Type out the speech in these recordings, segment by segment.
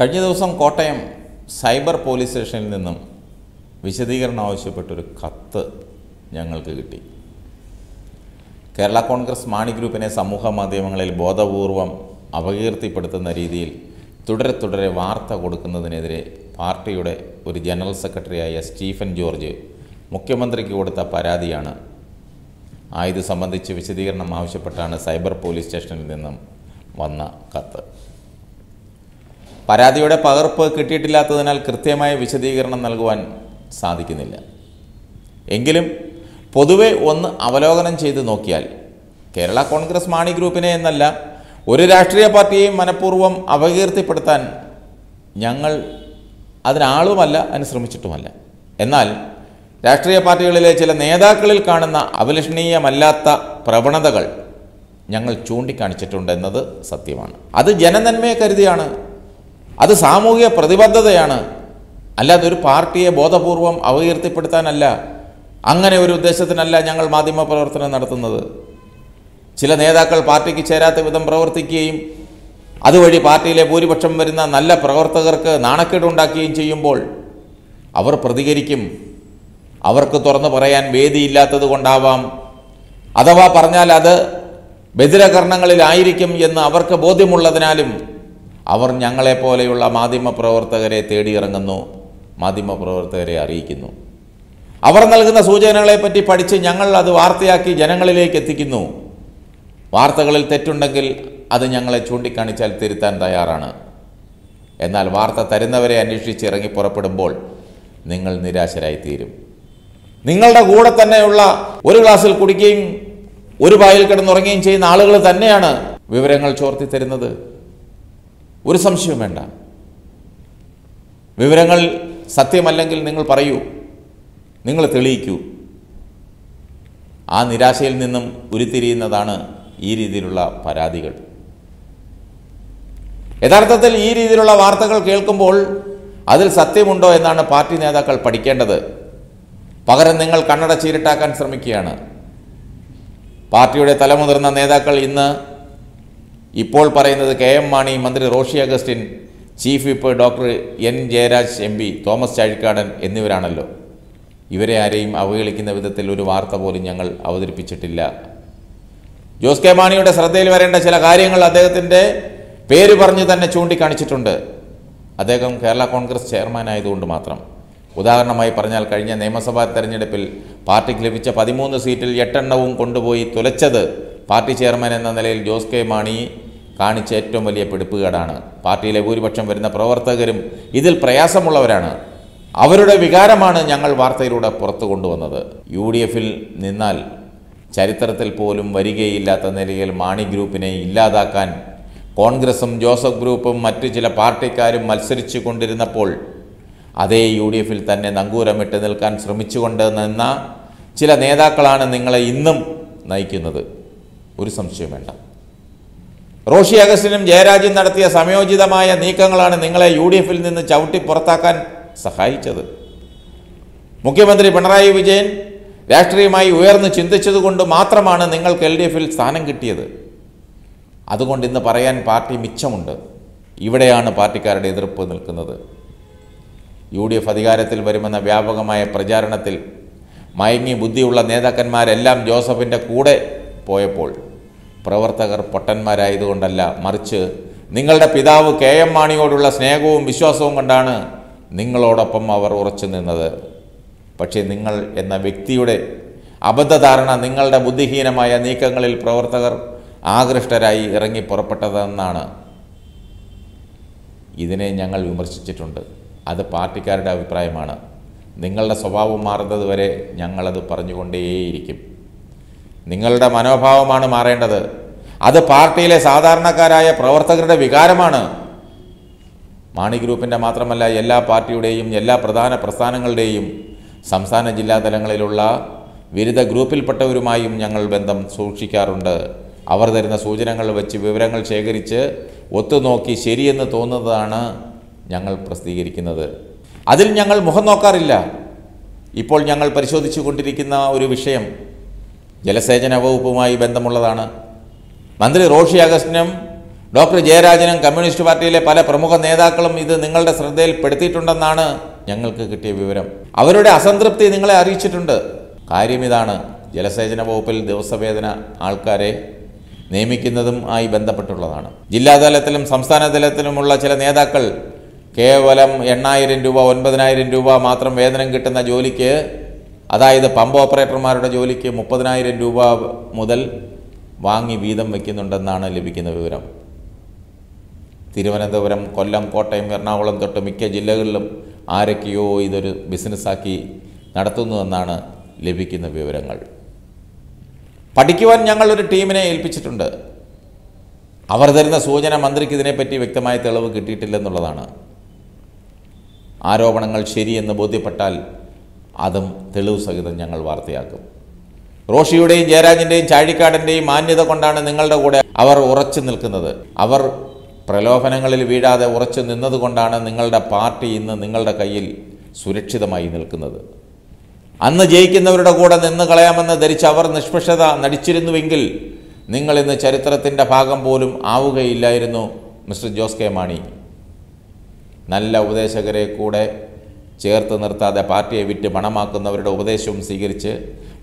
കഴിഞ്ഞ ദിവസം Kottayam cyber police സ്റ്റേഷനിൽ നിന്നും വിശദീകരണം ആവശ്യപ്പെട്ടൊരു കത്ത് ഞങ്ങൾക്ക് കിട്ടി കേരള കോൺഗ്രസ് മാണി ഗ്രൂപ്പിനെ സമൂഹ മാധ്യമങ്ങളിൽ ബോധപൂർവം അപകീർത്തിപ്പെടുത്തുന്ന രീതിയിൽ തുടരെ തുടരെ വാർത്ത കൊടുക്കുന്നതിനെതിരെ പാർട്ടിയുടെ ഒരു ജനറൽ സെക്രട്ടറിയായ സ്റ്റീഫൻ ജോർജ് മുഖ്യമന്ത്രിക്ക് കൊടുത്ത പരാതിയാണ് ആ ഇത് സംബന്ധിച്ച് വിശദീകരണം ആവശ്യപ്പെട്ടാണ് സൈബർ പോലീസ് സ്റ്റേഷനിൽ നിന്നും വന്ന കത്ത് പരാതിയുടെ പകർപ്പ് കിട്ടിയിട്ടില്ലാത്തതിനാൽ കൃത്യമായ വിശദീകരണം നൽകുവാൻ സാധിക്കുന്നില്ല എങ്കിലും പൊതുവെ ഒന്ന് അവലോകനം ചെയ്ത് നോക്കിയാൽ കേരള കോൺഗ്രസ് മാണി ഗ്രൂപ്പിനെ എന്നല്ല ഒരു രാഷ്ട്രീയ പാർട്ടിയെയും മനഃപൂർവ്വം അപകീർത്തിപ്പെടുത്താൻ ഞങ്ങൾ അതിനാളുമല്ല അതിന് ശ്രമിച്ചിട്ടുമല്ല എന്നാൽ രാഷ്ട്രീയ പാർട്ടികളിലെ ചില നേതാക്കളിൽ കാണുന്ന അഭിലഷണീയമല്ലാത്ത പ്രവണതകൾ ഞങ്ങൾ ചൂണ്ടിക്കാണിച്ചിട്ടുണ്ട് എന്നത് സത്യമാണ് അത് ജനനന്മയെ കരുതിയാണ് അത് സാമൂഹിക പ്രതിബദ്ധതയാണ് അല്ലാതെ ഒരു പാർട്ടിയെ ബോധപൂർവം അവകീർത്തിപ്പെടുത്താനല്ല അങ്ങനെ ഒരു ഉദ്ദേശത്തിനല്ല ഞങ്ങൾ മാധ്യമ പ്രവർത്തനം നടത്തുന്നത് ചില നേതാക്കൾ പാർട്ടിക്ക് ചേരാത്ത വിധം പ്രവർത്തിക്കുകയും അതുവഴി പാർട്ടിയിലെ ഭൂരിപക്ഷം വരുന്ന നല്ല പ്രവർത്തകർക്ക് നാണക്കേടുണ്ടാക്കുകയും ചെയ്യുമ്പോൾ അവർ പ്രതികരിക്കും അവർക്ക് തുറന്നു പറയാൻ വേദിയില്ലാത്തത് കൊണ്ടാവാം അഥവാ പറഞ്ഞാൽ അത് ബദിരകരണങ്ങളിലായിരിക്കും എന്ന് അവർക്ക് ബോധ്യമുള്ളതിനാലും അവർ ഞങ്ങളെപ്പോലെയുള്ള മാധ്യമപ്രവർത്തകരെ തേടിയിറങ്ങുന്നു മാധ്യമപ്രവർത്തകരെ അറിയിക്കുന്നു അവർ നൽകുന്ന സൂചനകളെപ്പറ്റി പഠിച്ച് ഞങ്ങൾ അത് വാർത്തയാക്കി ജനങ്ങളിലേക്ക് എത്തിക്കുന്നു വാർത്തകളിൽ തെറ്റുണ്ടെങ്കിൽ അത് ഞങ്ങളെ ചൂണ്ടിക്കാണിച്ചാൽ തിരുത്താൻ തയ്യാറാണ് എന്നാൽ വാർത്ത തരുന്നവരെ അന്വേഷിച്ച് ഇറങ്ങി പുറപ്പെടുമ്പോൾ നിങ്ങൾ നിരാശരായിത്തീരും നിങ്ങളുടെ കൂടെ തന്നെയുള്ള ഒരു ഗ്ലാസ്സിൽ കുടിക്കുകയും ഒരു പായിൽ കിടന്നുറങ്ങുകയും ചെയ്യുന്ന ആളുകൾ തന്നെയാണ് വിവരങ്ങൾ ചോർത്തി തരുന്നത് ഒരു സംശയവും വേണ്ട വിവരങ്ങൾ സത്യമല്ലെങ്കിൽ നിങ്ങൾ പറയൂ നിങ്ങൾ തെളിയിക്കൂ ആ നിരാശയിൽ നിന്നും ഉരുത്തിരിയുന്നതാണ് ഈ രീതിയിലുള്ള പരാതികൾ യഥാർത്ഥത്തിൽ ഈ രീതിയിലുള്ള വാർത്തകൾ കേൾക്കുമ്പോൾ അതിൽ സത്യമുണ്ടോ എന്നാണ് പാർട്ടി നേതാക്കൾ പഠിക്കേണ്ടത് പകരം നിങ്ങൾ കണ്ണട ചീരിട്ടാക്കാൻ ശ്രമിക്കുകയാണ് പാർട്ടിയുടെ തലമുതിർന്ന നേതാക്കൾ ഇന്ന് ഇപ്പോൾ പറയുന്നത് കെ എം മാണി മന്ത്രി Roshi Augustine chief whip doctor N Jayaraj M P Thomas Chazhikadan എന്നിവരാണല്ലോ ഇവരെ ആരെയും അവഹേളിക്കുന്ന വിധത്തിൽ ഒരു വാർത്ത പോലും ഞങ്ങൾ അവതരിപ്പിച്ചിട്ടില്ല ജോസ് കെ മാണിയുടെ ശ്രദ്ധയിൽ വരേണ്ട ചില കാര്യങ്ങൾ അദ്ദേഹത്തിൻ്റെ പേര് പറഞ്ഞ് തന്നെ ചൂണ്ടിക്കാണിച്ചിട്ടുണ്ട് അദ്ദേഹം കേരള കോൺഗ്രസ് ചെയർമാൻ ആയതുകൊണ്ട് മാത്രം ഉദാഹരണമായി പറഞ്ഞാൽ കഴിഞ്ഞ നിയമസഭാ തെരഞ്ഞെടുപ്പിൽ പാർട്ടിക്ക് ലഭിച്ച പതിമൂന്ന് സീറ്റിൽ എട്ടെണ്ണവും കൊണ്ടുപോയി തുലച്ചത് പാർട്ടി ചെയർമാൻ എന്ന നിലയിൽ ജോസ് കെ മാണി കാണിച്ച ഏറ്റവും വലിയ പിടിപ്പുകേടാണ് പാർട്ടിയിലെ ഭൂരിപക്ഷം വരുന്ന പ്രവർത്തകരും ഇതിൽ പ്രയാസമുള്ളവരാണ് അവരുടെ വികാരമാണ് ഞങ്ങൾ വാർത്തയിലൂടെ പുറത്തു കൊണ്ടുവന്നത് യു ഡി എഫിൽ നിന്നാൽ ചരിത്രത്തിൽ പോലും വരികയില്ലാത്ത നിലയിൽ മാണി ഗ്രൂപ്പിനെ ഇല്ലാതാക്കാൻ കോൺഗ്രസും ജോസഫ് ഗ്രൂപ്പും മറ്റു ചില പാർട്ടിക്കാരും മത്സരിച്ചു കൊണ്ടിരുന്നപ്പോൾ അതേ യു ഡി എഫിൽ തന്നെ നങ്കൂരമിട്ട് നിൽക്കാൻ ശ്രമിച്ചുകൊണ്ട് നിന്ന ചില നേതാക്കളാണ് നിങ്ങളെ ഇന്നും നയിക്കുന്നത് ഒരു സംശയം വേണ്ട റോഷി അഗസ്റ്റിനും ജയരാജും നടത്തിയ സമയോചിതമായ നീക്കങ്ങളാണ് നിങ്ങളെ യു ഡി എഫിൽ നിന്ന് ചവിട്ടി പുറത്താക്കാൻ സഹായിച്ചത് മുഖ്യമന്ത്രി പിണറായി വിജയൻ രാഷ്ട്രീയമായി ഉയർന്നു ചിന്തിച്ചതുകൊണ്ട് മാത്രമാണ് നിങ്ങൾക്ക് എൽ ഡി എഫിൽ സ്ഥാനം കിട്ടിയത് അതുകൊണ്ട് ഇന്ന് പറയാൻ പാർട്ടി മിച്ചമുണ്ട് ഇവിടെയാണ് പാർട്ടിക്കാരുടെ എതിർപ്പ് നിൽക്കുന്നത് യു ഡി എഫ് അധികാരത്തിൽ വരുമെന്ന വ്യാപകമായ പ്രചാരണത്തിൽ മയങ്ങി ബുദ്ധിയുള്ള നേതാക്കന്മാരെല്ലാം ജോസഫിൻ്റെ കൂടെ പോയപ്പോൾ പ്രവർത്തകർ പൊട്ടന്മാരായതുകൊണ്ടല്ല മറിച്ച് നിങ്ങളുടെ പിതാവ് കെ എം മാണിയോടുള്ള സ്നേഹവും വിശ്വാസവും കൊണ്ടാണ് നിങ്ങളോടൊപ്പം അവർ ഉറച്ചു നിന്നത് പക്ഷേ നിങ്ങൾ എന്ന വ്യക്തിയുടെ അബദ്ധധാരണ നിങ്ങളുടെ ബുദ്ധിഹീനമായ നീക്കങ്ങളിൽ പ്രവർത്തകർ ആകൃഷ്ടരായി ഇറങ്ങി പുറപ്പെട്ടതെന്നാണ് ഇതിനെ ഞങ്ങൾ വിമർശിച്ചിട്ടുണ്ട് അത് പാർട്ടിക്കാരുടെ അഭിപ്രായമാണ് നിങ്ങളുടെ സ്വഭാവം മാറുന്നതുവരെ ഞങ്ങളത് പറഞ്ഞുകൊണ്ടേയിരിക്കും നിങ്ങളുടെ മനോഭാവമാണ് മാറേണ്ടത് അത് പാർട്ടിയിലെ സാധാരണക്കാരായ പ്രവർത്തകരുടെ വികാരമാണ് മാണി ഗ്രൂപ്പിൻ്റെ മാത്രമല്ല എല്ലാ പാർട്ടിയുടെയും എല്ലാ പ്രധാന പ്രസ്ഥാനങ്ങളുടെയും സംസ്ഥാന ജില്ലാ തലങ്ങളിലുള്ള വിരുദ്ധ ഗ്രൂപ്പിൽപ്പെട്ടവരുമായും ഞങ്ങൾ ബന്ധം സൂക്ഷിക്കാറുണ്ട് അവർ തരുന്ന സൂചനകൾ വെച്ച് വിവരങ്ങൾ ശേഖരിച്ച് ഒത്തുനോക്കി ശരിയെന്ന് തോന്നുന്നതാണ് ഞങ്ങൾ പ്രസിദ്ധീകരിക്കുന്നത് അതിൽ ഞങ്ങൾ മുഖം നോക്കാറില്ല ഇപ്പോൾ ഞങ്ങൾ പരിശോധിച്ചു കൊണ്ടിരിക്കുന്ന ഒരു വിഷയം ജലസേചന വകുപ്പുമായി ബന്ധമുള്ളതാണ് മന്ത്രി റോഷി അഗസ്റ്റിനും ഡോക്ടർ ജയരാജനും കമ്മ്യൂണിസ്റ്റ് പാർട്ടിയിലെ പല പ്രമുഖ നേതാക്കളും ഇത് നിങ്ങളുടെ ശ്രദ്ധയിൽപ്പെടുത്തിയിട്ടുണ്ടെന്നാണ് ഞങ്ങൾക്ക് കിട്ടിയ വിവരം അവരുടെ അസംതൃപ്തി നിങ്ങളെ അറിയിച്ചിട്ടുണ്ട് കാര്യം ഇതാണ് ജലസേചന വകുപ്പിൽ ദിവസവേതന ആൾക്കാരെ നിയമിക്കുന്നതും ആയി ബന്ധപ്പെട്ടുള്ളതാണ് ജില്ലാതലത്തിലും സംസ്ഥാന തലത്തിലുമുള്ള ചില നേതാക്കൾ കേവലം എണ്ണായിരം രൂപ ഒൻപതിനായിരം രൂപ മാത്രം വേതനം കിട്ടുന്ന ജോലിക്ക് അതായത് പമ്പ് ഓപ്പറേറ്റർമാരുടെ ജോലിക്ക് മുപ്പതിനായിരം രൂപ മുതൽ വാങ്ങി വീതം വയ്ക്കുന്നുണ്ടെന്നാണ് ലഭിക്കുന്ന വിവരം തിരുവനന്തപുരം കൊല്ലം കോട്ടയം എറണാകുളം തൊട്ട് മിക്ക ജില്ലകളിലും ആരൊക്കെയോ ഇതൊരു ബിസിനസ്സാക്കി നടത്തുന്നുവെന്നാണ് ലഭിക്കുന്ന വിവരങ്ങൾ പഠിക്കുവാൻ ഞങ്ങളൊരു ടീമിനെ ഏൽപ്പിച്ചിട്ടുണ്ട് അവർ തരുന്ന സൂചന മന്ത്രിക്ക് ഇതിനെപ്പറ്റി വ്യക്തമായ തെളിവ് കിട്ടിയിട്ടില്ലെന്നുള്ളതാണ് ആരോപണങ്ങൾ ശരിയെന്ന് ബോധ്യപ്പെട്ടാൽ അതും തെളിവ് സഹിതം ഞങ്ങൾ വാർത്തയാക്കും റോഷിയുടെയും ജയരാജിൻ്റെയും ചാഴിക്കാടൻ്റെയും മാന്യത കൊണ്ടാണ് നിങ്ങളുടെ കൂടെ അവർ ഉറച്ചു നിൽക്കുന്നത് അവർ പ്രലോഭനങ്ങളിൽ വീഴാതെ ഉറച്ചു നിന്നതുകൊണ്ടാണ് നിങ്ങളുടെ പാർട്ടി ഇന്ന് നിങ്ങളുടെ കയ്യിൽ സുരക്ഷിതമായി നിൽക്കുന്നത് അന്ന് ജയിക്കുന്നവരുടെ കൂടെ നിന്ന് കളയാമെന്ന് ധരിച്ച് അവർ നിഷ്പക്ഷത നടിച്ചിരുന്നുവെങ്കിൽ നിങ്ങൾ ഇന്ന് ചരിത്രത്തിൻ്റെ ഭാഗം പോലും ആവുകയില്ലായിരുന്നു മിസ്റ്റർ ജോസ് കെ മാണി നല്ല ഉപദേശകരെ കൂടെ ചേർത്ത് നിർത്താതെ പാർട്ടിയെ വിറ്റ് പണമാക്കുന്നവരുടെ ഉപദേശവും സ്വീകരിച്ച്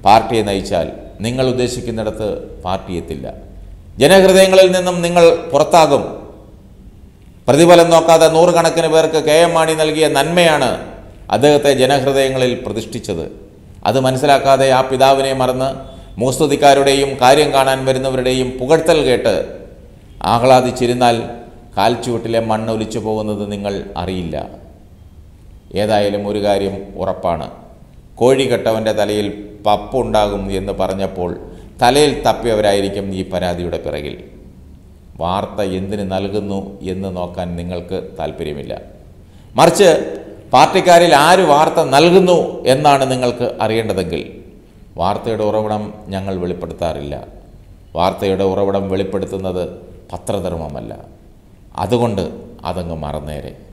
പാർട്ടിയെ നയിച്ചാൽ നിങ്ങൾ ഉദ്ദേശിക്കുന്നിടത്ത് പാർട്ടി എത്തില്ല ജനഹൃദയങ്ങളിൽ നിന്നും നിങ്ങൾ പുറത്താകും പ്രതിഫലം നോക്കാതെ നൂറുകണക്കിന് പേർക്ക് കെ എം മാണി നൽകിയ നന്മയാണ് അദ്ദേഹത്തെ ജനഹൃദയങ്ങളിൽ പ്രതിഷ്ഠിച്ചത് അത് മനസ്സിലാക്കാതെ ആ പിതാവിനെ മറന്ന് മൂസ്തുതിക്കാരുടെയും കാര്യം കാണാൻ വരുന്നവരുടെയും പുകഴ്ത്തൽ കേട്ട് ആഹ്ലാദിച്ചിരുന്നാൽ കാൽച്ചുവട്ടിലെ മണ്ണ് ഒലിച്ചു പോകുന്നത് നിങ്ങൾ അറിയില്ല ഏതായാലും ഒരു കാര്യം ഉറപ്പാണ് കോഴിക്കട്ടവൻ്റെ തലയിൽ പപ്പുണ്ടാകും എന്ന് പറഞ്ഞപ്പോൾ തലയിൽ തപ്പിയവരായിരിക്കും ഈ പരാതിയുടെ പിറകിൽ വാർത്ത എന്തിന് നൽകുന്നു എന്ന് നോക്കാൻ നിങ്ങൾക്ക് താല്പര്യമില്ല മറിച്ച് പാർട്ടിക്കാരിൽ ആര് വാർത്ത നൽകുന്നു എന്നാണ് നിങ്ങൾക്ക് അറിയേണ്ടതെങ്കിൽ വാർത്തയുടെ ഉറവിടം ഞങ്ങൾ വെളിപ്പെടുത്താറില്ല വാർത്തയുടെ ഉറവിടം വെളിപ്പെടുത്തുന്നത് പത്രധർമ്മമല്ല അതുകൊണ്ട് അതങ്ങ് മറന്നേരെ